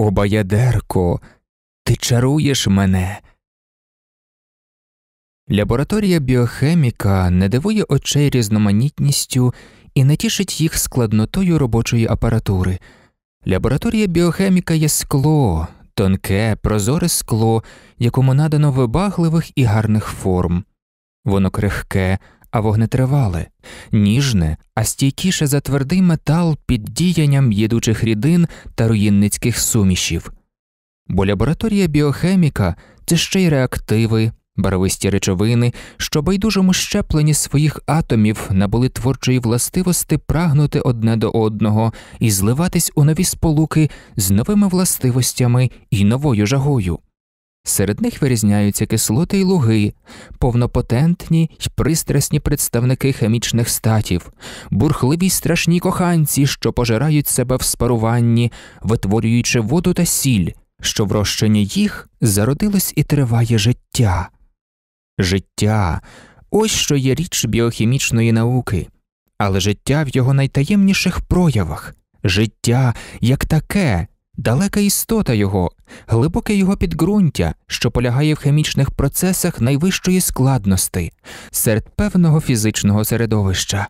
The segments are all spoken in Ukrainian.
О, баядерко, ти чаруєш мене. Лабораторія біохеміка не дивує очей різноманітністю і не тішить їх складнотою робочої апаратури. Лабораторія біохеміка є скло, тонке, прозоре скло, якому надано вибагливих і гарних форм. Воно крихке, а вогнетривале, ніжне, а стійкіше за твердий метал під діянням їдучих рідин та руїнницьких сумішів. Бо лабораторія біохеміка це ще й реактиви, барвисті речовини, що байдужому щепленні своїх атомів набули творчої властивості прагнути одне до одного і зливатись у нові сполуки з новими властивостями і новою жагою. Серед них вирізняються кислоти й луги, повнопотентні й пристрасні представники хімічних статів, бурхливі страшні коханці, що пожирають себе в спаруванні, витворюючи воду та сіль, що в розчині їх зародилось і триває життя. Життя ось що є річ біохімічної науки, але життя в його найтаємніших проявах, життя як таке далека істота його, глибоке його підґрунтя, що полягає в хімічних процесах найвищої складності, серед певного фізичного середовища,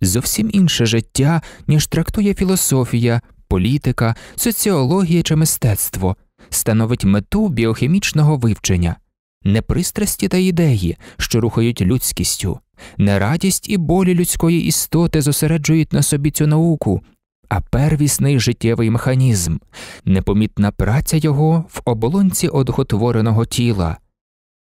зовсім інше життя, ніж трактує філософія, політика, соціологія чи мистецтво, становить мету біохімічного вивчення, не пристрасті та ідеї, що рухають людськістю. Нерадість і болі людської істоти зосереджують на собі цю науку, а первісний життєвий механізм, непомітна праця його в оболонці одготвореного тіла.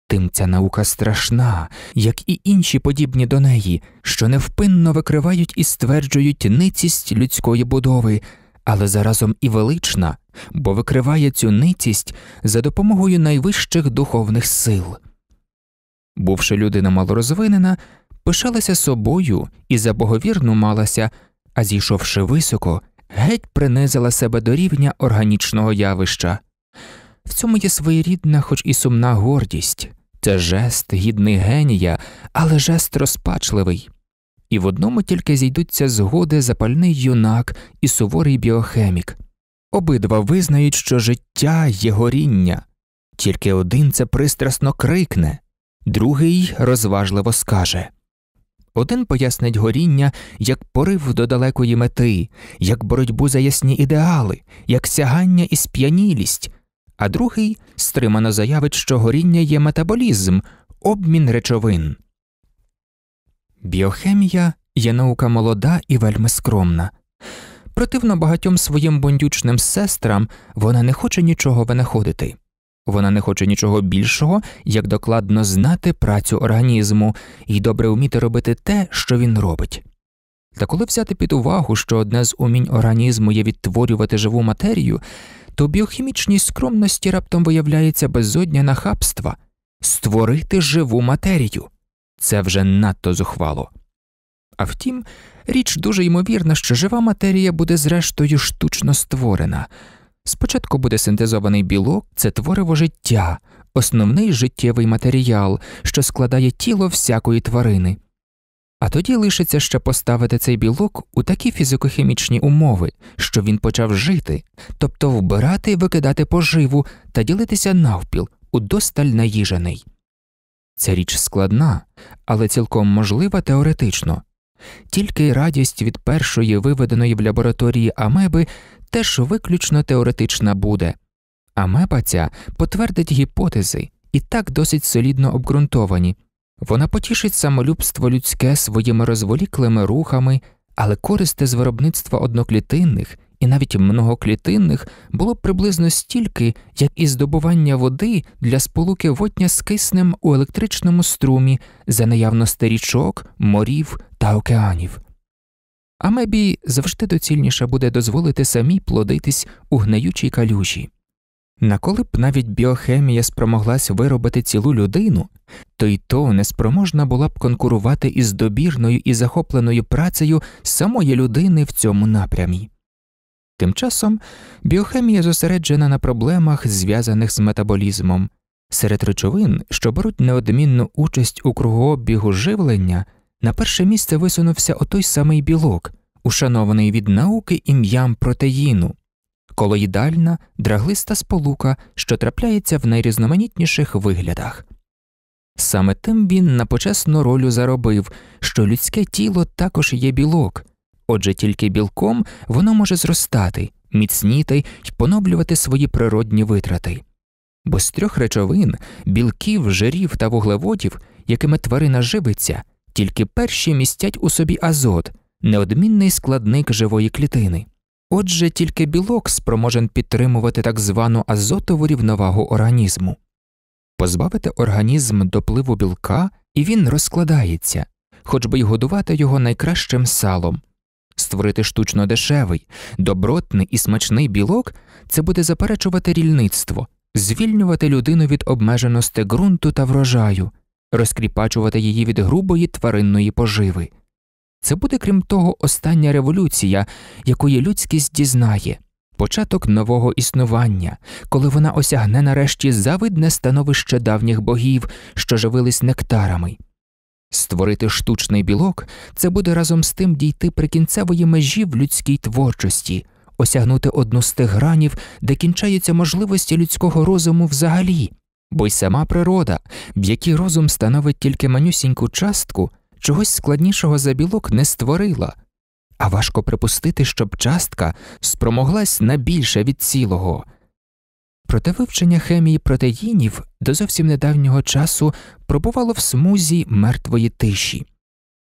Тим ця наука страшна, як і інші подібні до неї, що невпинно викривають і стверджують ницість людської будови, але заразом і велична, бо викриває цю ницість за допомогою найвищих духовних сил. Бувши людина малорозвинена, пишалася собою і забоговірно малася, а зійшовши високо, геть принизила себе до рівня органічного явища. В цьому є своєрідна, хоч і сумна гордість це жест гідний генія, але жест розпачливий. І в одному тільки зійдуться згоди запальний юнак і суворий біохемік. Обидва визнають, що життя є горіння, тільки один це пристрасно крикне, другий розважливо скаже. Один пояснить горіння як порив до далекої мети, як боротьбу за ясні ідеали, як сягання і сп'янілість, а другий стримано заявить, що горіння є метаболізм, обмін речовин. Біохемія є наука молода і вельми скромна. Противно багатьом своїм бундючним сестрам вона не хоче нічого винаходити. Вона не хоче нічого більшого, як докладно знати працю організму і добре вміти робити те, що він робить. Та коли взяти під увагу, що одне з умінь організму є відтворювати живу матерію, то біохімічній скромності раптом виявляється безодня нахабства створити живу матерію це вже надто зухвало. А втім, річ дуже ймовірна, що жива матерія буде зрештою штучно створена. Спочатку буде синтезований білок, це твориво життя, основний життєвий матеріал, що складає тіло всякої тварини. А тоді лишиться ще поставити цей білок у такі фізикохімічні умови, що він почав жити, тобто вбирати і викидати поживу та ділитися навпіл удосталь наїжений. Ця річ складна, але цілком можлива теоретично. Тільки радість від першої виведеної в лабораторії амеби теж виключно теоретична буде, а мепа ця потвердить гіпотези і так досить солідно обґрунтовані вона потішить самолюбство людське своїми розволіклими рухами, але користи з виробництва одноклітинних і навіть многоклітинних було приблизно стільки, як і здобування води для сполуки водня з киснем у електричному струмі за наявності річок, морів та океанів. А мебі завжди доцільніше буде дозволити самі плодитись у гниючій калюжі. На коли б навіть біохемія спромоглась виробити цілу людину, то й то неспроможна була б конкурувати із добірною і захопленою працею самої людини в цьому напрямі. Тим часом біохемія зосереджена на проблемах, зв'язаних з метаболізмом, серед речовин, що беруть неодмінну участь у кругообігу живлення. На перше місце висунувся отой самий білок, ушанований від науки ім'ям протеїну, колоїдальна, драглиста сполука, що трапляється в найрізноманітніших виглядах. Саме тим він на почесну роль заробив, що людське тіло також є білок, отже тільки білком воно може зростати, міцніти й поноблювати свої природні витрати. Бо з трьох речовин білків, жирів та вуглеводів, якими тварина живиться, тільки перші містять у собі азот, неодмінний складник живої клітини. Отже, тільки білок спроможен підтримувати так звану азотову рівновагу організму. Позбавити організм допливу білка, і він розкладається, хоч би й годувати його найкращим салом. Створити штучно дешевий, добротний і смачний білок це буде заперечувати рільництво, звільнювати людину від обмеженості ґрунту та врожаю розкріпачувати її від грубої тваринної поживи. Це буде, крім того, остання революція, якої людськість дізнає, початок нового існування, коли вона осягне нарешті завидне становище давніх богів, що живились нектарами. Створити штучний білок це буде разом з тим дійти прикінцевої межі в людській творчості, осягнути одну з тих гранів, де кінчаються можливості людського розуму взагалі бо й сама природа, в якій розум становить тільки манюсіньку частку, чогось складнішого за білок не створила, а важко припустити, щоб частка спромоглась на більше від цілого. Проте вивчення хемії протеїнів до зовсім недавнього часу пробувало в смузі мертвої тиші.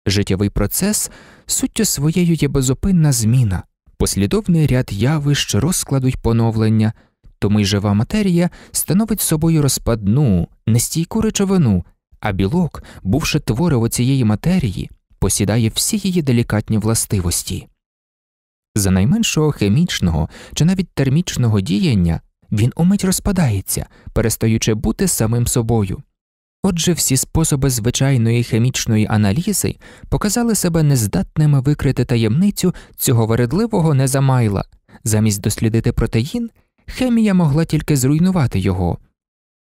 Життєвий процес суттю своєю є безупинна зміна, послідовний ряд явищ, розкладу й поновлення атоми й жива матерія становить собою розпадну, нестійку речовину, а білок, бувши твориво цієї матерії, посідає всі її делікатні властивості. За найменшого хімічного чи навіть термічного діяння він умить розпадається, перестаючи бути самим собою. Отже, всі способи звичайної хімічної аналізи показали себе нездатними викрити таємницю цього вередливого незамайла, замість дослідити протеїн хемія могла тільки зруйнувати його.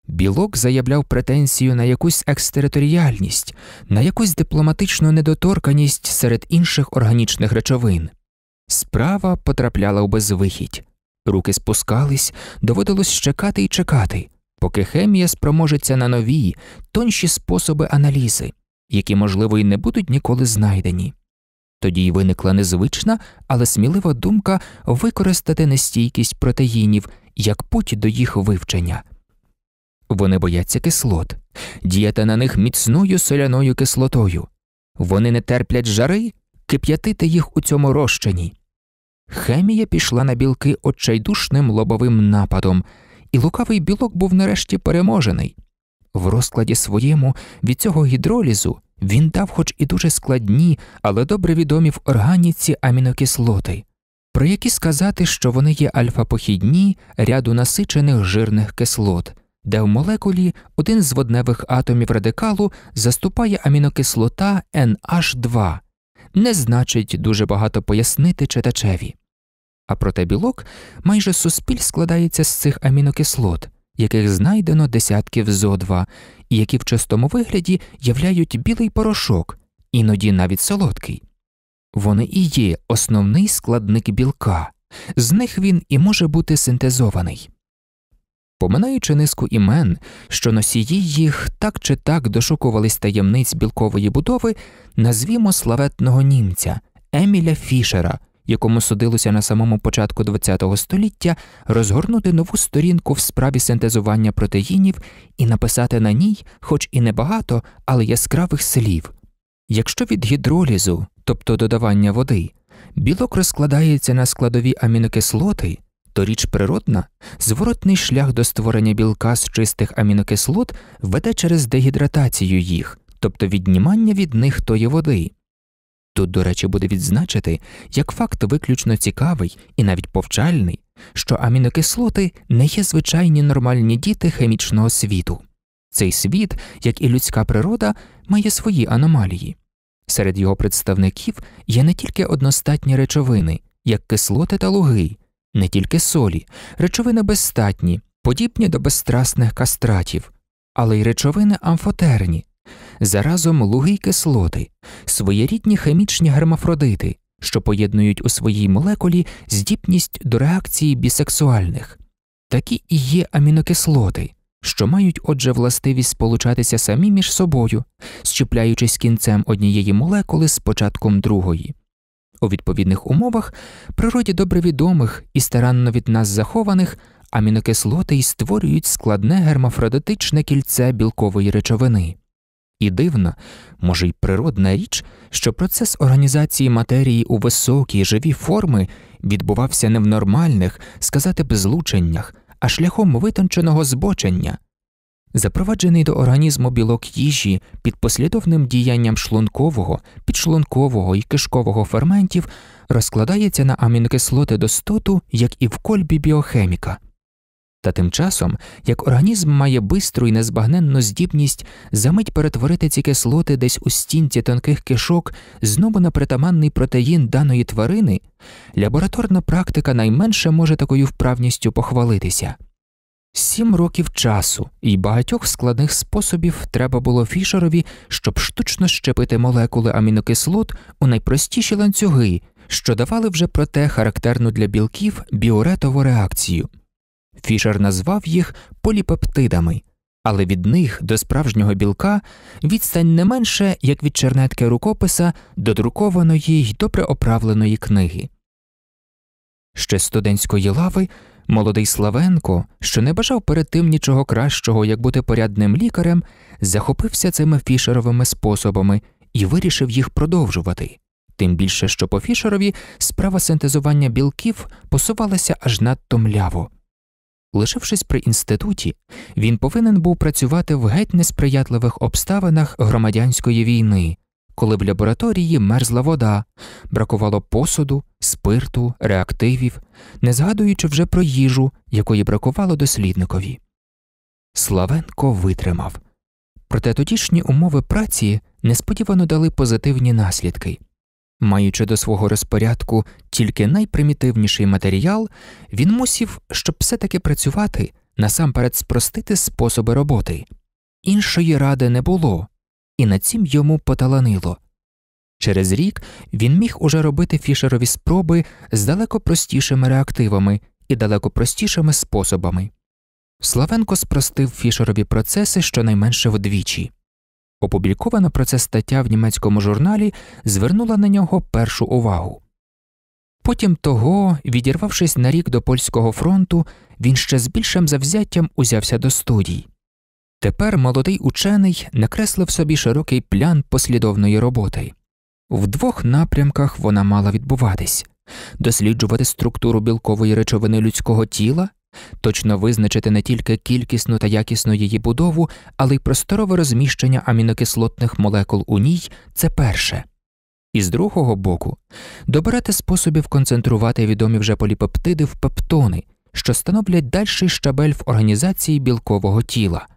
Білок заявляв претензію на якусь екстериторіальність, на якусь дипломатичну недоторканість серед інших органічних речовин. Справа потрапляла у безвихідь, руки спускались, доводилось чекати і чекати, поки хемія спроможеться на нові, тонші способи аналізи, які, можливо, і не будуть ніколи знайдені. Тоді й виникла незвична, але смілива думка використати нестійкість протеїнів як путь до їх вивчення. Вони бояться кислот, діяти на них міцною соляною кислотою. Вони не терплять жари, кип'ятити їх у цьому розчині. Хемія пішла на білки отчайдушним лобовим нападом, і лукавий білок був нарешті переможений. В розкладі своєму від цього гідролізу він дав хоч і дуже складні, але добре відомі в органіці амінокислоти, про які сказати, що вони є альфа-похідні ряду насичених жирних кислот, де в молекулі один з водневих атомів радикалу заступає амінокислота NH2, не значить дуже багато пояснити читачеві. А проте білок майже суспіль складається з цих амінокислот яких знайдено десятків зо два, і які в чистому вигляді являють білий порошок, іноді навіть солодкий. Вони і є основний складник білка, з них він і може бути синтезований. Поминаючи низку імен, що носії їх так чи так дошукувались таємниць білкової будови, назвімо славетного німця Еміля Фішера якому судилося на самому початку ХХ століття розгорнути нову сторінку в справі синтезування протеїнів і написати на ній, хоч і небагато, але яскравих слів. Якщо від гідролізу, тобто додавання води, білок розкладається на складові амінокислоти, то річ природна, зворотний шлях до створення білка з чистих амінокислот веде через дегідратацію їх, тобто віднімання від них тої води. Тут, до речі, буде відзначити, як факт виключно цікавий і навіть повчальний, що амінокислоти не є звичайні нормальні діти хімічного світу. Цей світ, як і людська природа, має свої аномалії. Серед його представників є не тільки одностатні речовини, як кислоти та луги, не тільки солі, речовини безстатні, подібні до безстрасних кастратів, але й речовини амфотерні, заразом луги й кислоти, своєрідні хімічні гермафродити, що поєднують у своїй молекулі здібність до реакції бісексуальних, такі і є амінокислоти, що мають отже властивість сполучатися самі між собою, щіпляючись кінцем однієї молекули з початком другої. У відповідних умовах природі добре відомих і старанно від нас захованих амінокислоти й створюють складне гермафродитичне кільце білкової речовини і дивна, може й природна річ, що процес організації матерії у високі живі форми відбувався не в нормальних, сказати б, злученнях, а шляхом витонченого збочення. Запроваджений до організму білок їжі під послідовним діянням шлункового, підшлункового і кишкового ферментів розкладається на амінокислоти достоту, як і в кольбі біохеміка. Та тим часом, як організм має бистру і незбагненну здібність замить перетворити ці кислоти десь у стінці тонких кишок знову на притаманний протеїн даної тварини, лабораторна практика найменше може такою вправністю похвалитися. Сім років часу і багатьох складних способів треба було фішерові, щоб штучно щепити молекули амінокислот у найпростіші ланцюги, що давали вже проте характерну для білків біоретову реакцію. Фішер назвав їх поліпептидами, але від них до справжнього білка відстань не менше як від чернетки рукописа до друкованої й добре оправленої книги. Ще з студентської лави молодий Славенко, що не бажав перед тим нічого кращого, як бути порядним лікарем, захопився цими фішеровими способами і вирішив їх продовжувати. Тим більше, що по фішерові справа синтезування білків посувалася аж надто мляво. Лишившись при інституті, він повинен був працювати в геть несприятливих обставинах громадянської війни, коли в лабораторії мерзла вода, бракувало посуду, спирту, реактивів, не згадуючи вже про їжу, якої бракувало дослідникові. Славенко витримав. Проте тодішні умови праці несподівано дали позитивні наслідки. Маючи до свого розпорядку тільки найпримітивніший матеріал, він мусів, щоб все-таки працювати, насамперед спростити способи роботи. Іншої ради не було, і на цім йому поталанило. Через рік він міг уже робити фішерові спроби з далеко простішими реактивами і далеко простішими способами. Славенко спростив фішерові процеси щонайменше вдвічі. Опублікована про це стаття в німецькому журналі звернула на нього першу увагу. Потім того, відірвавшись на рік до польського фронту, він ще з більшим завзяттям узявся до студій. Тепер молодий учений накреслив собі широкий плян послідовної роботи. В двох напрямках вона мала відбуватись досліджувати структуру білкової речовини людського тіла точно визначити не тільки кількісну та якісну її будову, але й просторове розміщення амінокислотних молекул у ній це перше. І з другого боку, добирати способів концентрувати відомі вже поліпептиди в пептони, що становлять дальший щабель в організації білкового тіла.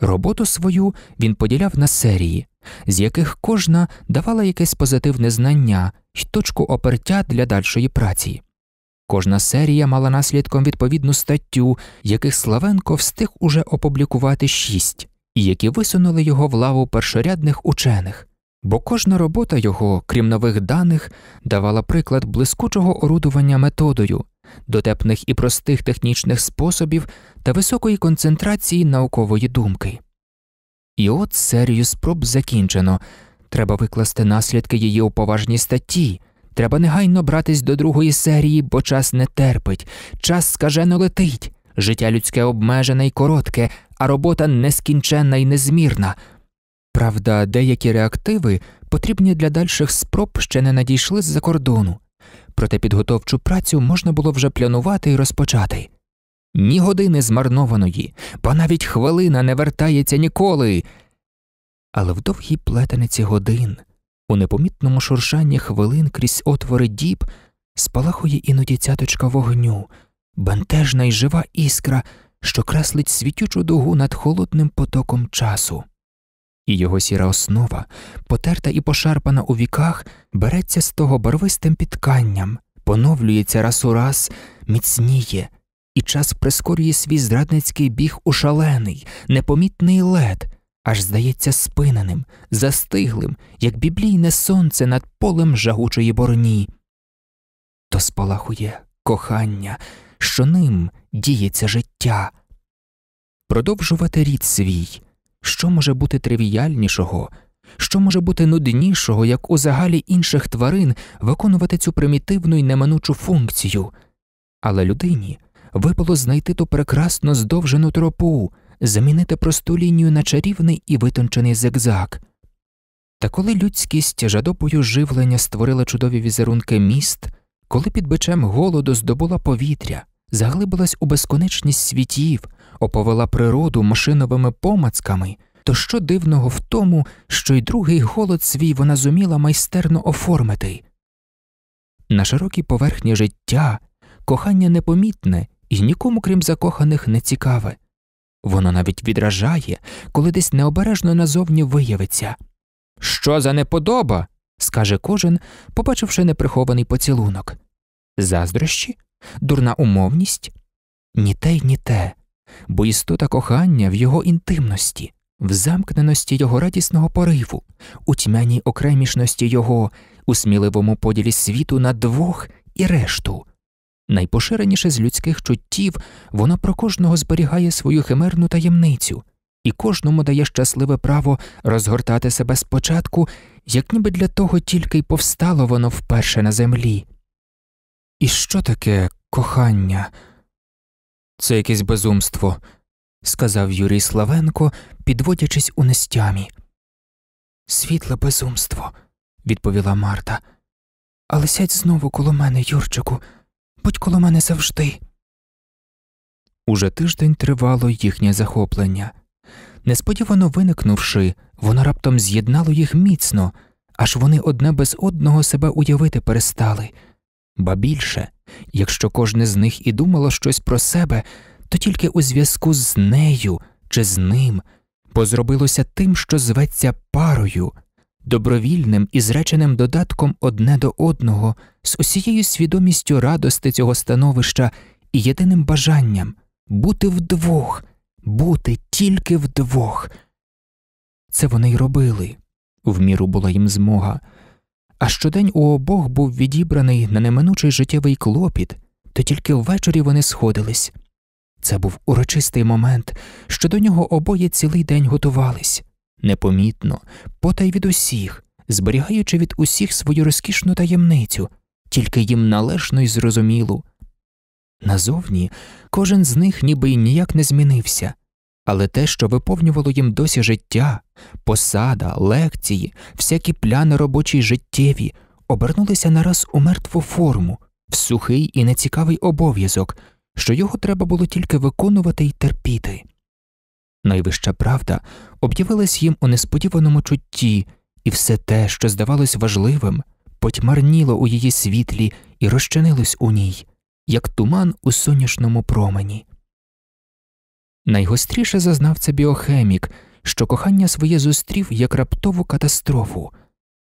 Роботу свою він поділяв на серії, з яких кожна давала якесь позитивне знання й точку опертя для дальшої праці. Кожна серія мала наслідком відповідну статтю, яких Славенко встиг уже опублікувати шість, і які висунули його в лаву першорядних учених, бо кожна робота його, крім нових даних, давала приклад блискучого орудування методою, дотепних і простих технічних способів та високої концентрації наукової думки. І от серію спроб закінчено треба викласти наслідки її у поважній статті. Треба негайно братись до другої серії, бо час не терпить, час скажено летить. Життя людське обмежене і коротке, а робота нескінченна і незмірна. Правда, деякі реактиви, потрібні для дальших спроб, ще не надійшли з-за кордону, проте підготовчу працю можна було вже планувати і розпочати. Ні години змарнованої, бо навіть хвилина не вертається ніколи. Але в довгій плетениці годин. У непомітному шуршанні хвилин крізь отвори діб спалахує іноді цяточка вогню, бентежна й жива іскра, що креслить світючу дугу над холодним потоком часу, і його сіра основа, потерта і пошарпана у віках, береться з того барвистим підканням, поновлюється раз у раз, міцніє, і час прискорює свій зрадницький біг у шалений, непомітний лед аж здається спиненим, застиглим, як біблійне сонце над полем жагучої борні. То спалахує кохання, що ним діється життя. Продовжувати рід свій, що може бути тривіальнішого, що може бути нуднішого, як у загалі інших тварин виконувати цю примітивну і неминучу функцію, але людині випало знайти ту прекрасно здовжену тропу, замінити просту лінію на чарівний і витончений зигзаг. Та коли людськість жадобою живлення створила чудові візерунки міст, коли під бичем голоду здобула повітря, заглибилась у безконечність світів, оповела природу машиновими помацками, то що дивного в тому, що й другий голод свій вона зуміла майстерно оформити. На широкій поверхні життя кохання непомітне і нікому, крім закоханих, не цікаве. Воно навіть відражає, коли десь необережно назовні виявиться. Що за неподоба? скаже кожен, побачивши неприхований поцілунок. Заздрощі, дурна умовність? Ні те й ні те, бо істота кохання в його інтимності, в замкненості його радісного пориву, у тьмяній окремішності його, у сміливому поділі світу на двох і решту, Найпоширеніше з людських чуттів воно про кожного зберігає свою химерну таємницю і кожному дає щасливе право розгортати себе спочатку, як ніби для того тільки й повстало воно вперше на землі. І що таке кохання? Це якесь безумство, сказав Юрій Славенко, підводячись у нестямі. Світле безумство, відповіла Марта. Але сядь знову коло мене, Юрчику. Будь коло мене завжди. Уже тиждень тривало їхнє захоплення. Несподівано виникнувши, воно раптом з'єднало їх міцно, аж вони одне без одного себе уявити перестали. Ба більше, якщо кожне з них і думало щось про себе, то тільки у зв'язку з нею чи з ним, бо зробилося тим, що зветься парою добровільним і зреченим додатком одне до одного, з усією свідомістю радости цього становища і єдиним бажанням бути вдвох, бути тільки вдвох. Це вони й робили, в міру була їм змога. А щодень у обох був відібраний на неминучий життєвий клопіт, то тільки ввечері вони сходились. Це був урочистий момент, що до нього обоє цілий день готувались непомітно, потай від усіх, зберігаючи від усіх свою розкішну таємницю, тільки їм належно й зрозумілу. Назовні кожен з них ніби й ніяк не змінився, але те, що виповнювало їм досі життя, посада, лекції, всякі пляни робочі життєві, обернулися нараз у мертву форму, в сухий і нецікавий обов'язок, що його треба було тільки виконувати й терпіти. Найвища правда об'явилась їм у несподіваному чутті, і все те, що здавалось важливим, потьмарніло у її світлі і розчинилось у ній, як туман у сонячному промені. Найгостріше зазнав це біохемік, що кохання своє зустрів як раптову катастрофу.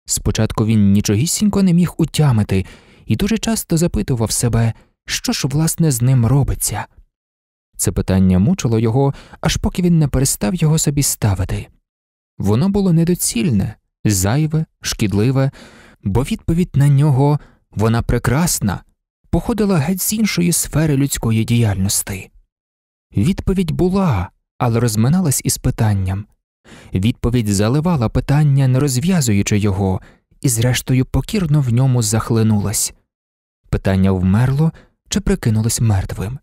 Спочатку він нічогісінько не міг утямити і дуже часто запитував себе, що ж власне з ним робиться. Це питання мучило його, аж поки він не перестав його собі ставити. Воно було недоцільне, зайве, шкідливе, бо відповідь на нього вона прекрасна, походила геть з іншої сфери людської діяльності. Відповідь була, але розминалась із питанням. Відповідь заливала питання, не розв'язуючи його, і, зрештою, покірно в ньому захлинулась. Питання вмерло чи прикинулось мертвим.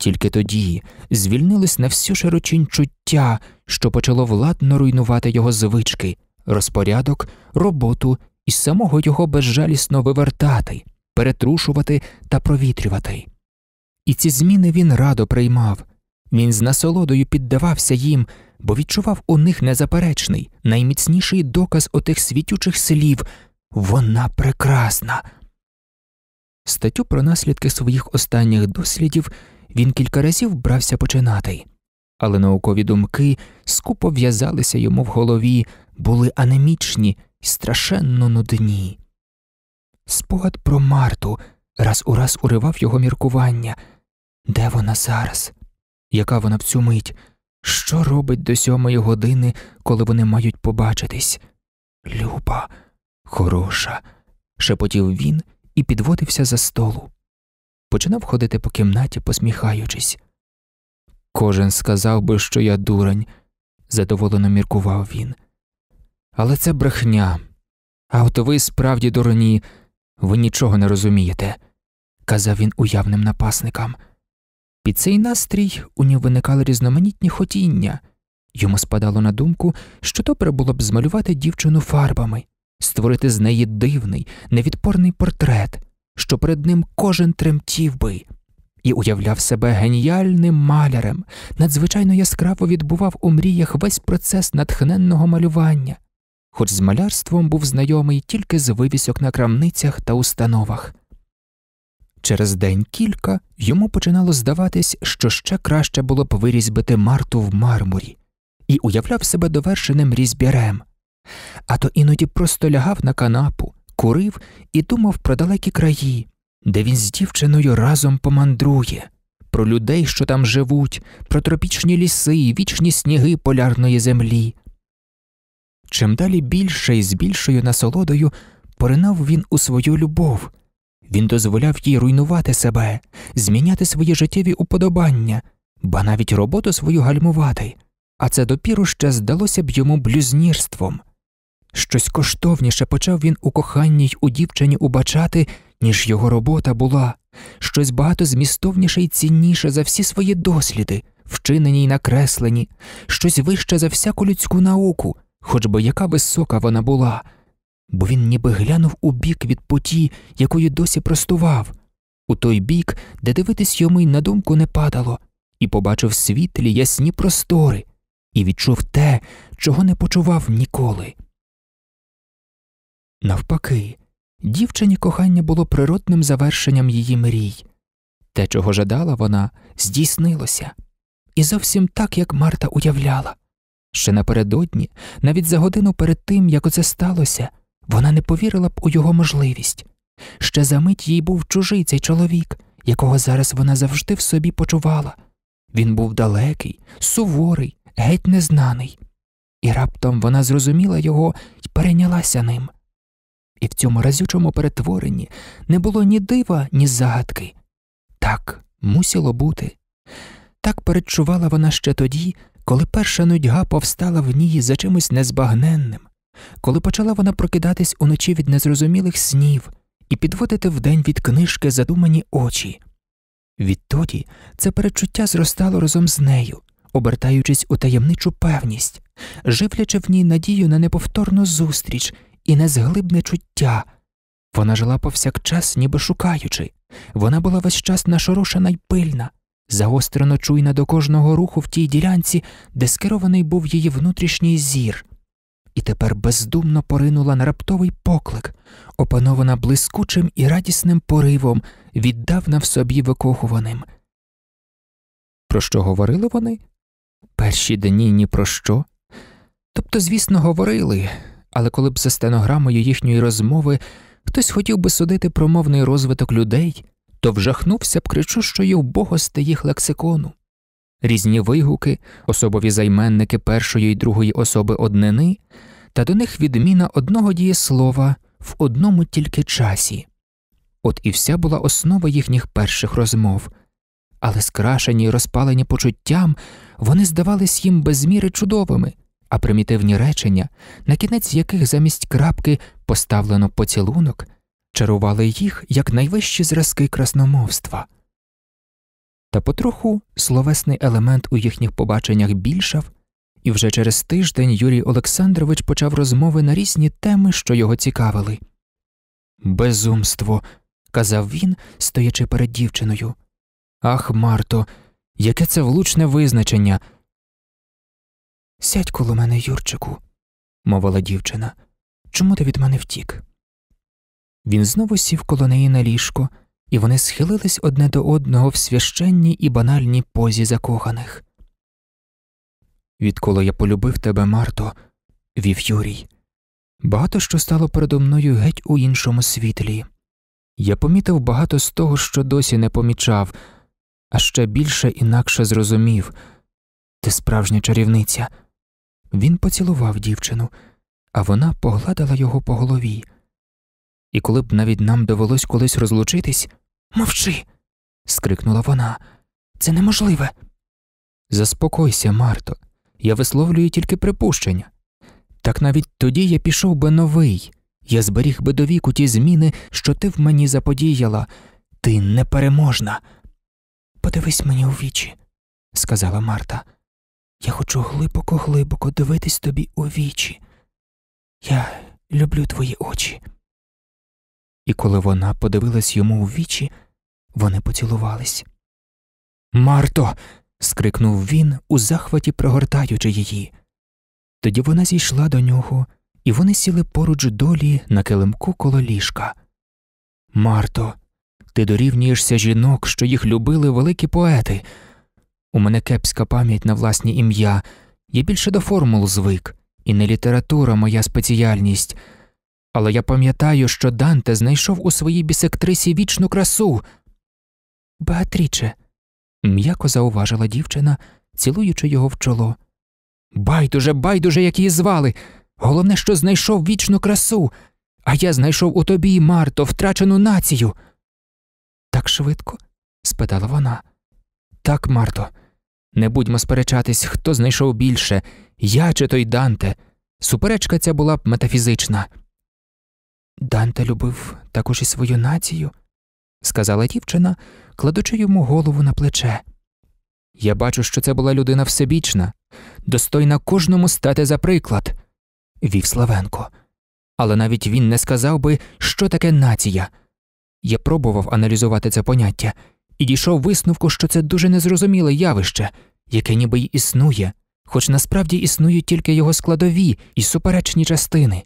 Тільки тоді звільнилось на всю широчінь чуття, що почало владно руйнувати його звички, розпорядок, роботу і самого його безжалісно вивертати, перетрушувати та провітрювати. І ці зміни він радо приймав, він з насолодою піддавався їм, бо відчував у них незаперечний, найміцніший доказ отих світючих слів вона прекрасна. Статтю про наслідки своїх останніх дослідів він кілька разів брався починати, але наукові думки скупо в'язалися йому в голові, були анемічні і страшенно нудні. Спогад про Марту раз у раз уривав його міркування де вона зараз, яка вона в цю мить, що робить до сьомої години, коли вони мають побачитись? Люба, хороша, шепотів він і підводився за столу починав ходити по кімнаті, посміхаючись. Кожен сказав би, що я дурень, задоволено міркував він. Але це брехня. А от ви справді дурні, ви нічого не розумієте, казав він уявним напасникам. Під цей настрій у нього виникали різноманітні хотіння. Йому спадало на думку, що добре було б змалювати дівчину фарбами, створити з неї дивний, невідпорний портрет, що перед ним кожен тремтів би, і уявляв себе геніальним малярем, надзвичайно яскраво відбував у мріях весь процес натхненного малювання, хоч з малярством був знайомий тільки з вивісок на крамницях та установах. Через день кілька йому починало здаватись, що ще краще було б вирізьбити марту в мармурі, і уявляв себе довершеним різбірем, а то іноді просто лягав на канапу, курив і думав про далекі краї, де він з дівчиною разом помандрує, про людей, що там живуть, про тропічні ліси і вічні сніги полярної землі. Чим далі більше і з більшою насолодою поринав він у свою любов, він дозволяв їй руйнувати себе, зміняти свої життєві уподобання, ба навіть роботу свою гальмувати, а це допіру ще здалося б йому блюзнірством. Щось коштовніше почав він у коханні й у дівчині убачати, ніж його робота була, щось багато змістовніше і цінніше за всі свої досліди, вчинені й накреслені, щось вище за всяку людську науку, хоч би яка висока вона була, бо він ніби глянув у бік від путі, якою досі простував, у той бік, де дивитись йому й на думку не падало, і побачив світлі ясні простори, і відчув те, чого не почував ніколи. Навпаки, дівчині кохання було природним завершенням її мрій. Те, чого жадала вона, здійснилося, і зовсім так, як Марта уявляла. Ще напередодні, навіть за годину перед тим, як оце сталося, вона не повірила б у його можливість. Ще за мить їй був чужий цей чоловік, якого зараз вона завжди в собі почувала. Він був далекий, суворий, геть незнаний, і раптом вона зрозуміла його і перейнялася ним цьому разючому перетворенні не було ні дива, ні загадки. Так мусіло бути. Так передчувала вона ще тоді, коли перша нудьга повстала в ній за чимось незбагненним, коли почала вона прокидатись уночі від незрозумілих снів і підводити вдень від книжки задумані очі. Відтоді це перечуття зростало разом з нею, обертаючись у таємничу певність, живлячи в ній надію на неповторну зустріч і незглибне чуття. Вона жила повсякчас, ніби шукаючи, вона була весь час нашорошена й пильна, загострено чуйна до кожного руху в тій ділянці, де скерований був її внутрішній зір, і тепер бездумно поринула на раптовий поклик, опанована блискучим і радісним поривом, віддавна в собі викохуваним. Про що говорили вони? Перші дні ні про що. Тобто, звісно, говорили, але коли б за стенограмою їхньої розмови хтось хотів би судити про мовний розвиток людей, то вжахнувся б кричу, що кричущої вбогости їх лексикону. Різні вигуки, особові займенники першої і другої особи однини, та до них відміна одного дієслова в одному тільки часі. От і вся була основа їхніх перших розмов, але скрашені й розпалені почуттям, вони здавались їм без міри чудовими а примітивні речення, на кінець яких замість крапки поставлено поцілунок, чарували їх як найвищі зразки красномовства. Та потроху словесний елемент у їхніх побаченнях більшав, і вже через тиждень Юрій Олександрович почав розмови на різні теми, що його цікавили. Безумство, казав він, стоячи перед дівчиною. Ах, Марто, яке це влучне визначення. Сядь коло мене, Юрчику, мовила дівчина. Чому ти від мене втік? Він знову сів коло неї на ліжко, і вони схилились одне до одного в священній і банальній позі закоханих. Відколи я полюбив тебе, Марто, вів Юрій. Багато що стало передо мною геть у іншому світлі. Я помітив багато з того, що досі не помічав, а ще більше інакше зрозумів ти справжня чарівниця. Він поцілував дівчину, а вона погладила його по голові. І коли б навіть нам довелось колись розлучитись, мовчи. скрикнула вона. Це неможливе. Заспокойся, Марто, я висловлюю тільки припущення. Так навіть тоді я пішов би новий, я зберіг би довіку ті зміни, що ти в мені заподіяла, ти непереможна. Подивись мені у вічі, сказала Марта. Я хочу глибоко-глибоко дивитись тобі у вічі. Я люблю твої очі. І коли вона подивилась йому у вічі, вони поцілувались. Марто. скрикнув він, у захваті пригортаючи її. Тоді вона зійшла до нього, і вони сіли поруч долі на килимку коло ліжка. Марто, ти дорівнюєшся жінок, що їх любили великі поети. У мене кепська пам'ять на власні ім'я, я більше до формул звик, і не література моя спеціальність. Але я пам'ятаю, що Данте знайшов у своїй бісектрисі вічну красу. Беатріче, м'яко зауважила дівчина, цілуючи його в чоло. Байдуже, байдуже, як її звали. Головне, що знайшов вічну красу, а я знайшов у тобі, Марто, втрачену націю. Так швидко? спитала вона. Так, Марто, не будьмо сперечатись, хто знайшов більше, я чи той Данте. Суперечка ця була б метафізична. Данте любив також і свою націю, сказала дівчина, кладучи йому голову на плече. Я бачу, що це була людина всебічна, достойна кожному стати за приклад, вів Славенко. Але навіть він не сказав би, що таке нація. Я пробував аналізувати це поняття і дійшов висновку, що це дуже незрозуміле явище, яке ніби й існує, хоч насправді існують тільки його складові і суперечні частини.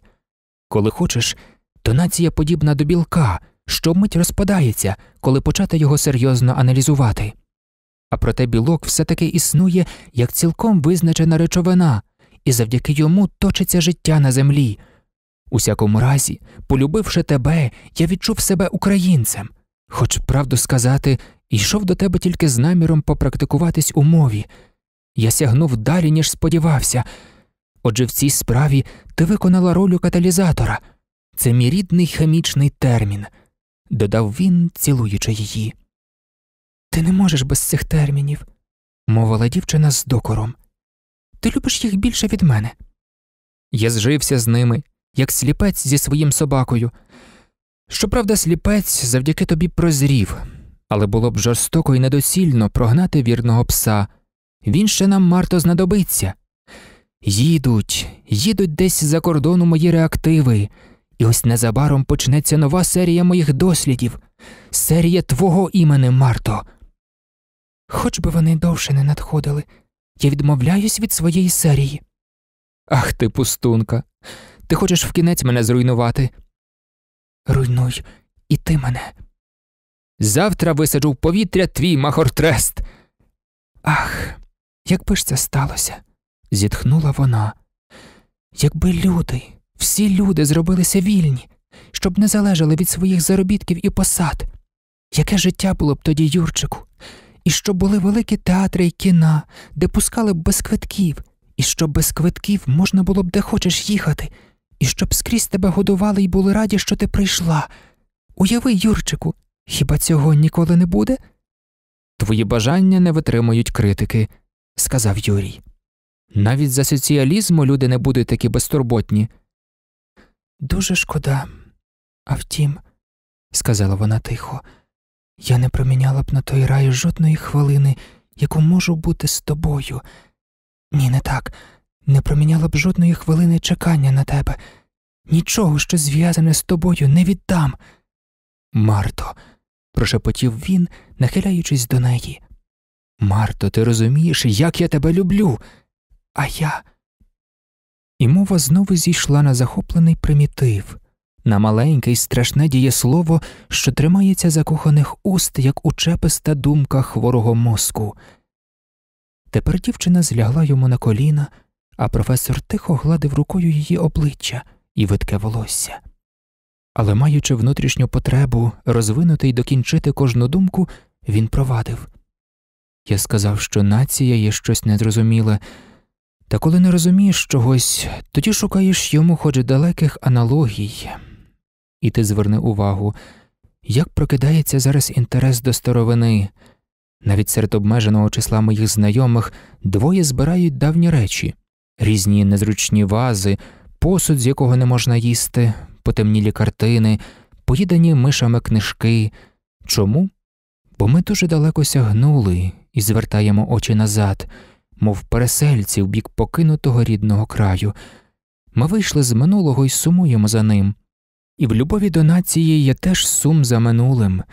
Коли хочеш, то нація подібна до білка, що вмить розпадається, коли почати його серйозно аналізувати. А проте білок все таки існує як цілком визначена речовина, і завдяки йому точиться життя на землі. У всякому разі, полюбивши тебе, я відчув себе українцем, хоч, правду сказати, йшов до тебе тільки з наміром попрактикуватись у мові. Я сягнув далі, ніж сподівався. Отже, в цій справі ти виконала роль каталізатора. Це мій рідний хімічний термін, додав він, цілуючи її. Ти не можеш без цих термінів, мовила дівчина з докором. Ти любиш їх більше від мене. Я зжився з ними, як сліпець зі своїм собакою. Щоправда, сліпець завдяки тобі прозрів але було б жорстоко і недосільно прогнати вірного пса. Він ще нам марто знадобиться. Їдуть, їдуть десь за кордону мої реактиви, і ось незабаром почнеться нова серія моїх дослідів, серія твого імени, Марто. Хоч би вони довше не надходили, я відмовляюсь від своєї серії. Ах ти, пустунка, ти хочеш в кінець мене зруйнувати? Руйнуй і ти мене. Завтра висаджу в повітря твій махортрест. Ах, якби ж це сталося, зітхнула вона. Якби люди, всі люди зробилися вільні, щоб не залежали від своїх заробітків і посад, яке життя було б тоді, Юрчику, і щоб були великі театри і кіна, де пускали б без квитків, і щоб без квитків можна було б де хочеш їхати, і щоб скрізь тебе годували і були раді, що ти прийшла. Уяви, Юрчику, Хіба цього ніколи не буде? Твої бажання не витримують критики, сказав Юрій. Навіть за соціалізму люди не будуть такі безтурботні. Дуже шкода, а втім, сказала вона тихо, я не проміняла б на той рай жодної хвилини, яку можу бути з тобою. Ні, не так, не проміняла б жодної хвилини чекання на тебе. Нічого, що зв'язане з тобою, не віддам. Марто прошепотів він, нахиляючись до неї. Марто, ти розумієш, як я тебе люблю, а я. І мова знову зійшла на захоплений примітив, на маленьке й страшне дієслово, що тримається закоханих уст, як учеписта думка хворого мозку. Тепер дівчина злягла йому на коліна, а професор тихо гладив рукою її обличчя і видке волосся але, маючи внутрішню потребу розвинути й докінчити кожну думку, він провадив. Я сказав, що нація є щось незрозуміле, та коли не розумієш чогось, тоді шукаєш йому хоч далеких аналогій. І ти зверни увагу, як прокидається зараз інтерес до старовини. Навіть серед обмеженого числа моїх знайомих двоє збирають давні речі, різні незручні вази, посуд, з якого не можна їсти, потемнілі картини, поїдані мишами книжки. Чому? Бо ми дуже далеко сягнули і звертаємо очі назад, мов пересельці в бік покинутого рідного краю. Ми вийшли з минулого і сумуємо за ним. І в любові до нації є теж сум за минулим.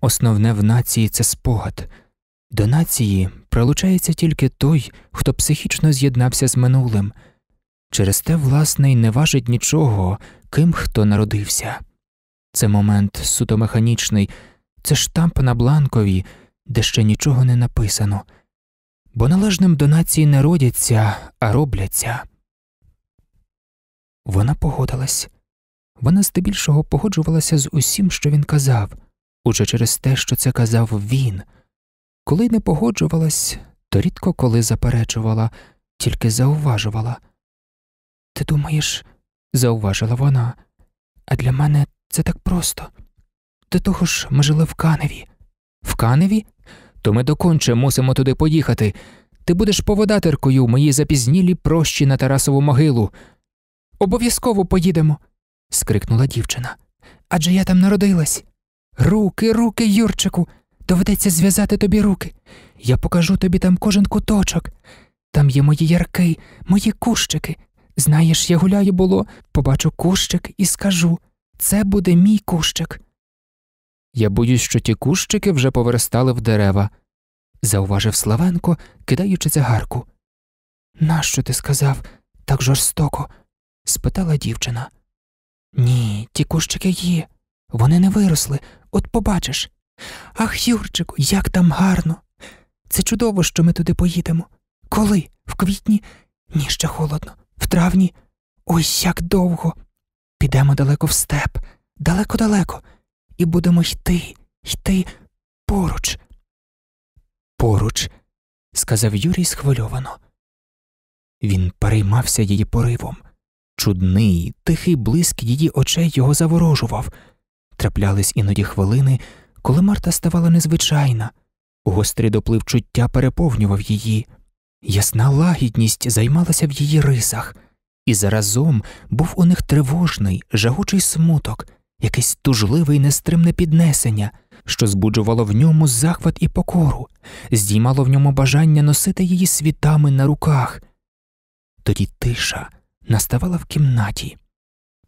Основне в нації це спогад. До нації прилучається тільки той, хто психічно з'єднався з минулим. Через те, власне, й не важить нічого, ким хто народився. Це момент суто механічний, це штамп на бланкові, де ще нічого не написано, бо належним до нації не родяться, а робляться. Вона погодилась, вона здебільшого погоджувалася з усім, що він казав, уже через те, що це казав він. Коли не погоджувалась, то рідко коли заперечувала, тільки зауважувала. Ти думаєш, зауважила вона. А для мене це так просто. До того ж, ми жили в Каневі. В Каневі? То ми доконче мусимо туди поїхати. Ти будеш поводатеркою в моїй запізнілій прощі на Тарасову могилу. Обов'язково поїдемо. скрикнула дівчина. Адже я там народилась. Руки, руки, Юрчику, доведеться зв'язати тобі руки. Я покажу тобі там кожен куточок. Там є мої ярки, мої кущики, Знаєш, я гуляю було, побачу кущик і скажу це буде мій кущик. Я боюсь, що ті кущики вже поверстали в дерева, зауважив Славенко, кидаючи цигарку. Нащо ти сказав так жорстоко? спитала дівчина. Ні, ті кущики є, вони не виросли, от побачиш. Ах, Юрчику, як там гарно. Це чудово, що ми туди поїдемо. Коли? В квітні? Ні, ще холодно. В травні ось як довго. Підемо далеко в степ, далеко-далеко, і будемо йти, йти поруч. Поруч, сказав Юрій схвильовано. Він переймався її поривом. Чудний, тихий блиск її очей його заворожував. Траплялись іноді хвилини, коли Марта ставала незвичайна, гострий доплив чуття переповнював її. Ясна лагідність займалася в її рисах, і заразом був у них тривожний, жагучий смуток, якесь тужливе і нестримне піднесення, що збуджувало в ньому захват і покору, здіймало в ньому бажання носити її світами на руках. Тоді тиша наставала в кімнаті,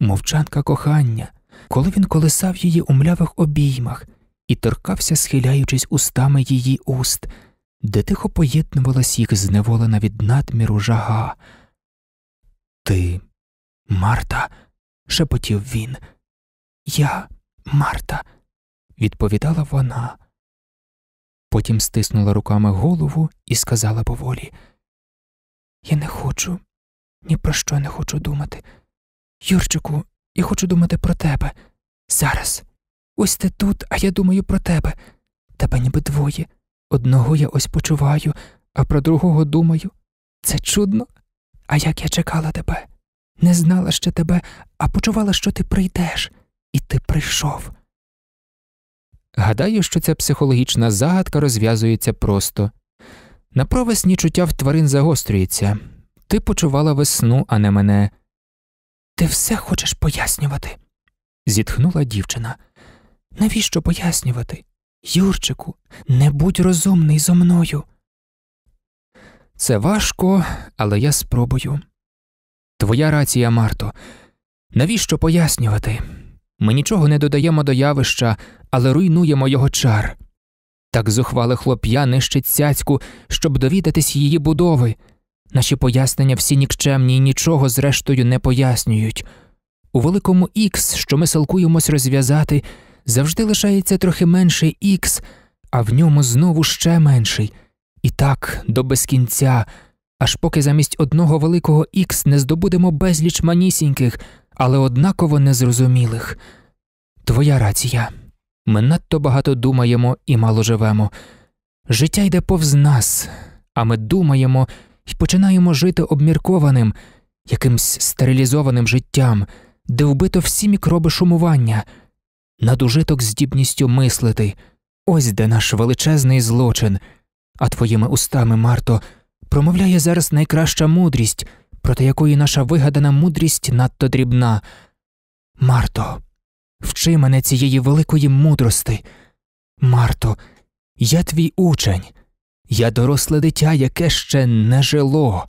мовчанка кохання, коли він колисав її у млявих обіймах і торкався, схиляючись устами її уст де тихо поєднувалась їх зневолена від надміру жага. Ти, Марта, шепотів він. Я, Марта, відповідала вона. Потім стиснула руками голову і сказала поволі Я не хочу, ні про що не хочу думати. Юрчику, я хочу думати про тебе. Зараз. Ось ти тут, а я думаю про тебе. Тебе ніби двоє. Одного я ось почуваю, а про другого думаю. Це чудно. А як я чекала тебе, не знала ще тебе, а почувала, що ти прийдеш, і ти прийшов. Гадаю, що ця психологічна загадка розв'язується просто. На провесні чуття в тварин загострюється. Ти почувала весну, а не мене. Ти все хочеш пояснювати? зітхнула дівчина. Навіщо пояснювати? Юрчику, не будь розумний зо мною. Це важко, але я спробую. Твоя рація, Марто, навіщо пояснювати? Ми нічого не додаємо до явища, але руйнуємо його чар. Так зухвали хлоп'я нищить цяцьку, щоб довідатись її будови. Наші пояснення всі нікчемні і нічого зрештою не пояснюють. У великому ікс, що ми салкуємось розв'язати, завжди лишається трохи менший ікс, а в ньому знову ще менший, і так до безкінця, аж поки замість одного великого ікс не здобудемо безліч манісіньких, але однаково незрозумілих. Твоя рація. Ми надто багато думаємо і мало живемо. Життя йде повз нас, а ми думаємо і починаємо жити обміркованим, якимсь стерилізованим життям, де вбито всі мікроби шумування, надужиток здібністю мислити. Ось де наш величезний злочин. А твоїми устами, Марто, промовляє зараз найкраща мудрість, проти якої наша вигадана мудрість надто дрібна. Марто, вчи мене цієї великої мудрости. Марто, я твій учень, я доросле дитя, яке ще не жило.